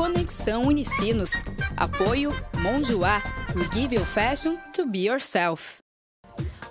Conexão Unicinos. Apoio Monjoá, Give Your Fashion to Be Yourself.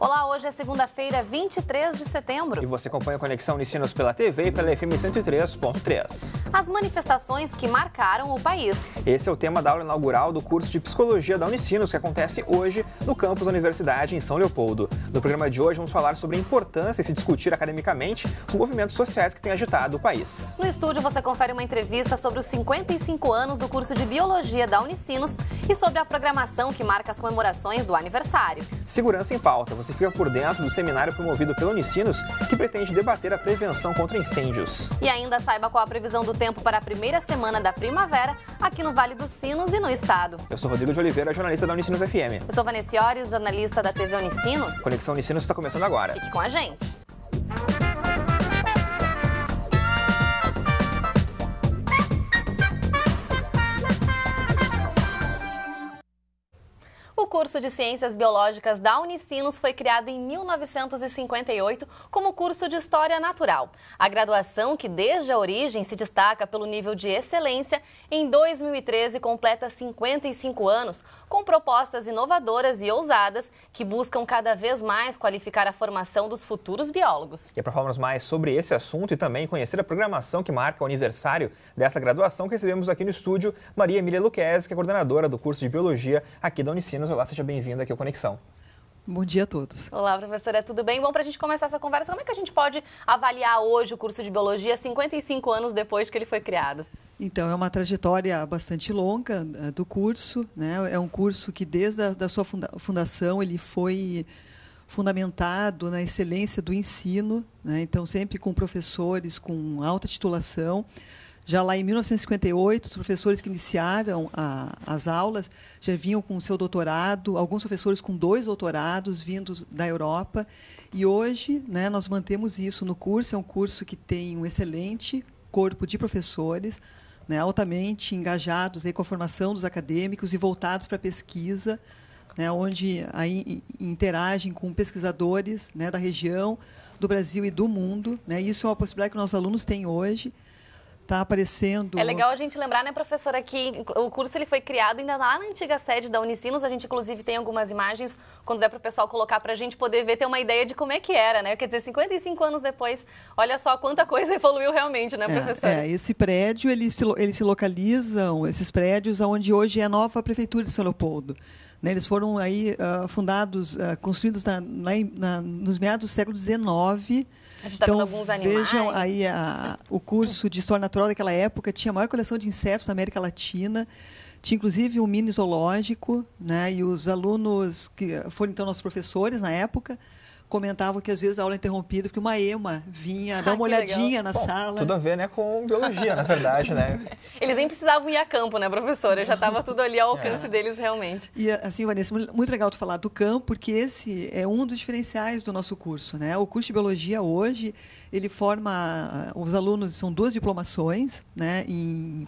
Olá, hoje é segunda-feira, 23 de setembro. E você acompanha a Conexão Unicinos pela TV e pela FM 103.3. As manifestações que marcaram o país. Esse é o tema da aula inaugural do curso de Psicologia da Unicinos, que acontece hoje no campus da Universidade, em São Leopoldo. No programa de hoje, vamos falar sobre a importância de se discutir academicamente os movimentos sociais que têm agitado o país. No estúdio, você confere uma entrevista sobre os 55 anos do curso de Biologia da Unicinos e sobre a programação que marca as comemorações do aniversário. Segurança em pauta. Você você fica por dentro do seminário promovido pelo Unicinos, que pretende debater a prevenção contra incêndios. E ainda saiba qual a previsão do tempo para a primeira semana da primavera aqui no Vale dos Sinos e no estado. Eu sou Rodrigo de Oliveira, jornalista da Unicinos FM. Eu sou Vanessa Iores, jornalista da TV Unicinos. Conexão Unicinos está começando agora. Fique com a gente. curso de Ciências Biológicas da Unicinos foi criado em 1958 como curso de História Natural. A graduação, que desde a origem se destaca pelo nível de excelência, em 2013 completa 55 anos, com propostas inovadoras e ousadas que buscam cada vez mais qualificar a formação dos futuros biólogos. E é para falarmos mais sobre esse assunto e também conhecer a programação que marca o aniversário dessa graduação, recebemos aqui no estúdio Maria Emília Luquez, que é coordenadora do curso de Biologia aqui da Unicinos. Olá, seja bem-vinda aqui ao Conexão. Bom dia a todos. Olá, professora, é tudo bem? Bom, para a gente começar essa conversa, como é que a gente pode avaliar hoje o curso de Biologia 55 anos depois que ele foi criado? Então, é uma trajetória bastante longa eh, do curso, né? É um curso que desde a da sua fundação ele foi fundamentado na excelência do ensino, né? então sempre com professores com alta titulação. Já lá em 1958, os professores que iniciaram a, as aulas já vinham com o seu doutorado, alguns professores com dois doutorados vindos da Europa. E hoje né, nós mantemos isso no curso. É um curso que tem um excelente corpo de professores, né, altamente engajados aí, com a formação dos acadêmicos e voltados para a pesquisa. Né, onde aí interagem com pesquisadores né, da região, do Brasil e do mundo. Né, isso é uma possibilidade que nossos alunos têm hoje está aparecendo. É legal a gente lembrar, né, professora, que o curso ele foi criado ainda lá na antiga sede da Unicinos. A gente, inclusive, tem algumas imagens, quando der para o pessoal colocar para a gente poder ver, ter uma ideia de como é que era, né? Quer dizer, 55 anos depois, olha só quanta coisa evoluiu realmente, né, é, professora? É, é esse prédio, eles se, ele se localizam, esses prédios, onde hoje é a nova Prefeitura de São Leopoldo. Né, eles foram aí uh, fundados, uh, construídos na, na, na, nos meados do século XIX. A gente tá então, tá alguns animais. Vejam aí a, o curso de História Natural daquela época, tinha a maior coleção de insetos da América Latina. Tinha inclusive um mini zoológico, né? E os alunos que foram então nossos professores na época, comentavam que às vezes a aula é interrompida porque uma ema vinha dar ah, uma ah, olhadinha legal. na Bom, sala. Tudo a ver né, com biologia, na verdade, né? Eles nem precisavam ir a campo, né, professora? Já estava tudo ali ao alcance é. deles realmente. E assim, Vanessa, muito legal tu falar do campo, porque esse é um dos diferenciais do nosso curso, né? O curso de biologia hoje, ele forma os alunos são duas diplomações, né, em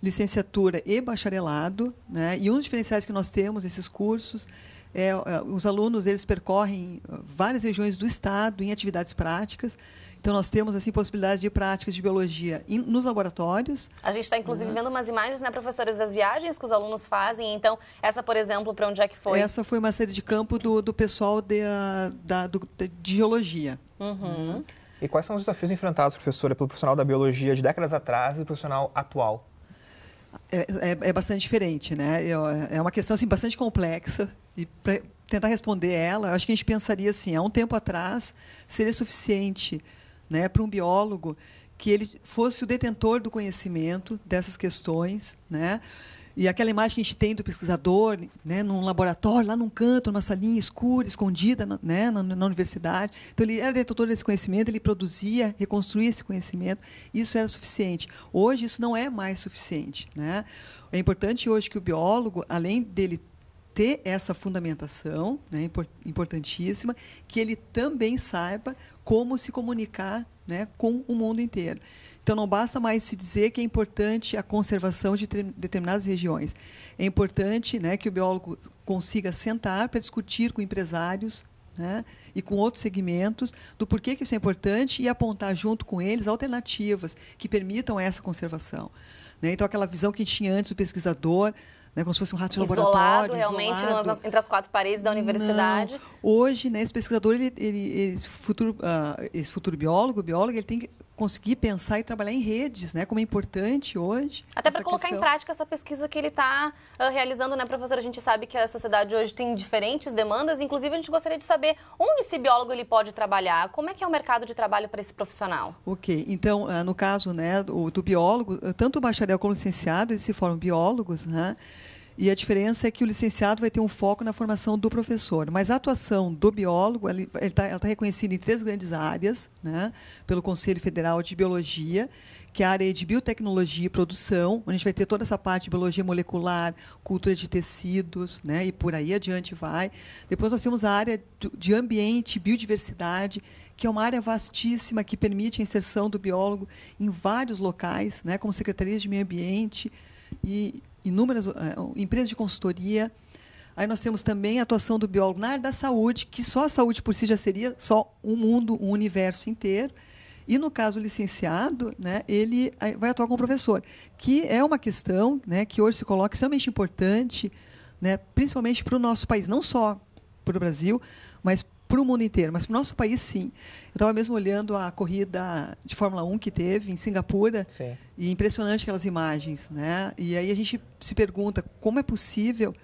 licenciatura e bacharelado, né? E um dos diferenciais que nós temos nesses cursos é, é, os alunos eles percorrem ah, várias regiões do estado em atividades práticas. Então nós temos assim possibilidades de práticas de biologia in, nos laboratórios. A gente está inclusive uhum. vendo umas imagens, né, professores, das viagens que os alunos fazem. Então essa, por exemplo, para onde é que foi? Essa foi uma série de campo do, do pessoal de, ah, da, do, de geologia. Uhum. E quais são os desafios enfrentados, professora, pelo profissional da biologia de décadas atrás e profissional atual? É, é, é, bastante diferente, né? É uma questão assim, bastante complexa e para tentar responder ela, acho que a gente pensaria assim, há um tempo atrás seria suficiente, né, para um biólogo que ele fosse o detentor do conhecimento dessas questões, né? E aquela imagem que a gente tem do pesquisador, né, num laboratório, lá num canto, numa salinha escura, escondida, né, na, na universidade. Então ele era detentor desse conhecimento, ele produzia, reconstruía esse conhecimento. Isso era suficiente. Hoje isso não é mais suficiente, né? É importante hoje que o biólogo, além dele ter essa fundamentação, né, importantíssima, que ele também saiba como se comunicar né, com o mundo inteiro. Então, não basta mais se dizer que é importante a conservação de determinadas regiões. É importante né, que o biólogo consiga sentar para discutir com empresários né, e com outros segmentos do porquê que isso é importante e apontar junto com eles alternativas que permitam essa conservação. Né? Então, aquela visão que tinha antes do pesquisador, né, como se fosse um rato de isolado, laboratório. Realmente, isolado. entre as quatro paredes da universidade. Não. Hoje, né, esse pesquisador, ele, ele, esse, futuro, uh, esse futuro biólogo, biólogo, ele tem que conseguir pensar e trabalhar em redes, né? Como é importante hoje. Até para colocar questão. em prática essa pesquisa que ele está uh, ah, realizando, né, professora? A gente sabe que a sociedade hoje tem diferentes demandas, inclusive a gente gostaria de saber onde esse biólogo ele pode trabalhar, como é que é o mercado de trabalho para esse profissional? Ok, então, uh, no caso né, do, do biólogo, tanto o bacharel como o licenciado, eles se formam biólogos, né? E a diferença é que o licenciado vai ter um foco na formação do professor, mas a atuação do biólogo ele está tá reconhecida em três grandes áreas, né? pelo Conselho Federal de Biologia, que é a área de biotecnologia e produção, onde a gente vai ter toda essa parte de biologia molecular, cultura de tecidos, né? e por aí adiante vai. Depois nós temos a área de ambiente, biodiversidade, que é uma área vastíssima que permite a inserção do biólogo em vários locais, né? como secretarias de meio ambiente, e inúmeras uh, empresas de consultoria. Aí nós temos também a atuação do biólogo na área da saúde, que só a saúde por si já seria só um mundo, um universo inteiro. E no caso licenciado, né, ele eh, vai atuar como professor, que é uma questão né, que hoje se coloca extremamente importante, né, principalmente para o nosso país, não só para o Brasil, mas para o mundo inteiro, mas para o nosso país, sim. Eu estava mesmo olhando a corrida de Fórmula 1 que teve em Singapura, sim. e impressionante aquelas imagens. Né? E aí a gente se pergunta como é possível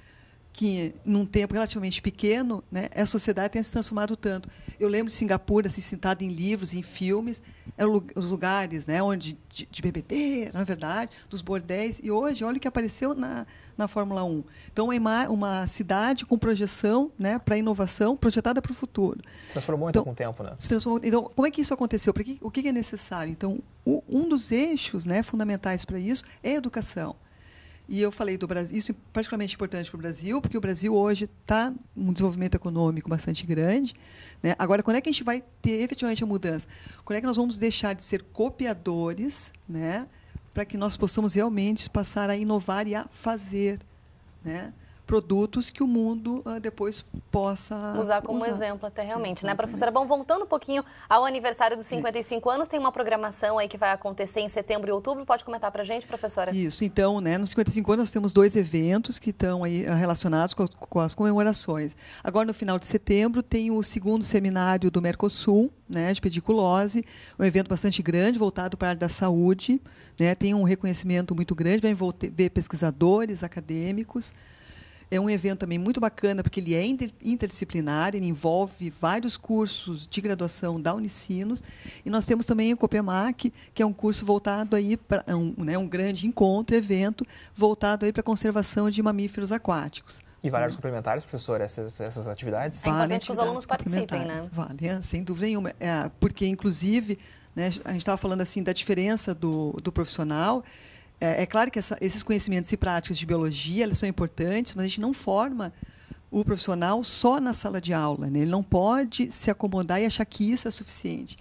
que num tempo relativamente pequeno, né, a sociedade tenha se transformado tanto. Eu lembro de Singapura, assim, citada em livros, em filmes, eram os lugares né, onde de, de bebedeira, na é verdade, dos bordéis, e hoje, olha o que apareceu na, na Fórmula 1. Então, é uma, uma cidade com projeção né, para inovação, projetada para o futuro. Se transformou então, com o tempo, né? Se transformou, então, como é que isso aconteceu? Que, o que é necessário? Então, um dos eixos né, fundamentais para isso é a educação. E eu falei do Brasil, isso é particularmente importante para o Brasil, porque o Brasil hoje está um desenvolvimento econômico bastante grande. Né? Agora, quando é que a gente vai ter efetivamente a mudança? Quando é que nós vamos deixar de ser copiadores né? para que nós possamos realmente passar a inovar e a fazer? Né? produtos que o mundo uh, depois possa usar como usar. exemplo até realmente, né? Exatamente. né, professora? Bom, voltando um pouquinho ao aniversário dos 55 é. anos, tem uma programação aí que vai acontecer em setembro e outubro. Pode comentar para gente, professora? Isso. Então, né, nos 55 anos nós temos dois eventos que estão aí ah, relacionados com, com as comemorações. Agora no final de setembro tem o segundo seminário do Mercosul, né, de pediculose, um evento bastante grande voltado para a área da saúde, né, tem um reconhecimento muito grande, vai envolver pesquisadores, acadêmicos. É um evento também muito bacana, porque ele é interdisciplinar, ele envolve vários cursos de graduação da Unicinos. E nós temos também o Copemac, que é um curso voltado aí para é um, né, um grande encontro, evento, voltado aí para a conservação de mamíferos aquáticos. E valores áreas complementares, professor, essas, essas atividades? É importante vale que os alunos participem, né? Vale, é, sem dúvida nenhuma. É, porque, inclusive, né, a gente estava falando assim da diferença do, do profissional é, é claro que essa, esses conhecimentos e práticas de biologia eles são importantes, mas a gente não forma o profissional só na sala de aula. Né? Ele não pode se acomodar e achar que isso é suficiente.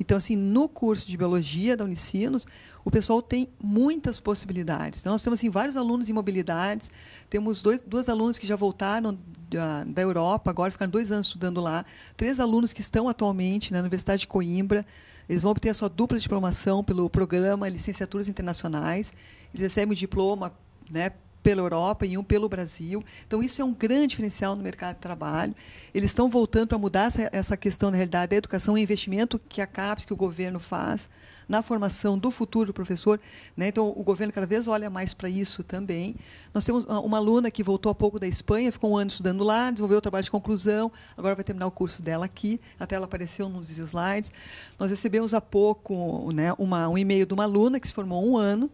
Então, assim, no curso de biologia da Unicinos, o pessoal tem muitas possibilidades. Então, nós temos assim, vários alunos em mobilidades, temos dois, duas alunos que já voltaram da, da Europa, agora ficaram dois anos estudando lá. Três alunos que estão atualmente né, na Universidade de Coimbra. Eles vão obter a sua dupla diplomação pelo programa Licenciaturas Internacionais. Eles recebem o diploma né, pela Europa e um pelo Brasil. Então, isso é um grande diferencial no mercado de trabalho. Eles estão voltando para mudar essa, essa questão, na realidade, da educação, o é investimento que a CAPES, que o governo faz na formação do futuro do professor. Né? Então, o governo cada vez olha mais para isso também. Nós temos uma aluna que voltou há pouco da Espanha, ficou um ano estudando lá, desenvolveu o trabalho de conclusão, agora vai terminar o curso dela aqui. Até ela apareceu nos slides. Nós recebemos há pouco né, uma, um e-mail de uma aluna que se formou há um ano,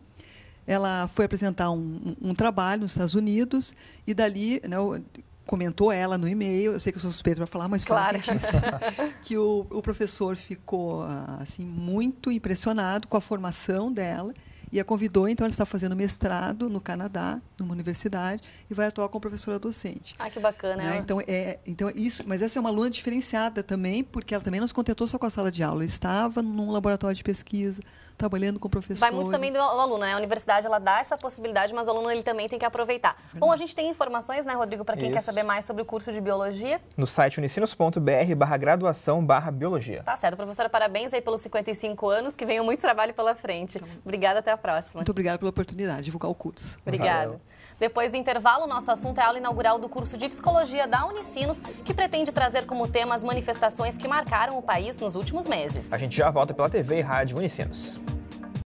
ela foi apresentar um, um, trabalho nos Estados Unidos e dali né, comentou ela no e-mail eu sei que eu sou suspeita para falar mas claro. fala que, que o, o, professor ficou assim muito impressionado com a formação dela e a convidou, então ela está fazendo mestrado no Canadá, numa universidade, e vai atuar como professora docente. Ah, que bacana. Né? Então, é, então isso, mas essa é uma aluna diferenciada também, porque ela também não se contentou só com a sala de aula, ela estava num laboratório de pesquisa, trabalhando com professores. Vai muito também do aluno, né? A universidade ela dá essa possibilidade, mas o aluno ele também tem que aproveitar. Verdade. Bom, a gente tem informações, né, Rodrigo, para quem isso. quer saber mais sobre o curso de biologia? No site unicinos.br graduação biologia. Tá certo. Professora, parabéns aí pelos 55 anos, que venham muito trabalho pela frente. Então, Obrigada, até a próxima próxima. Muito obrigada pela oportunidade de divulgar o curso. Obrigada. Valeu. Depois do intervalo, nosso assunto é a aula inaugural do curso de Psicologia da Unicinos, que pretende trazer como tema as manifestações que marcaram o país nos últimos meses. A gente já volta pela TV e Rádio Unicinos.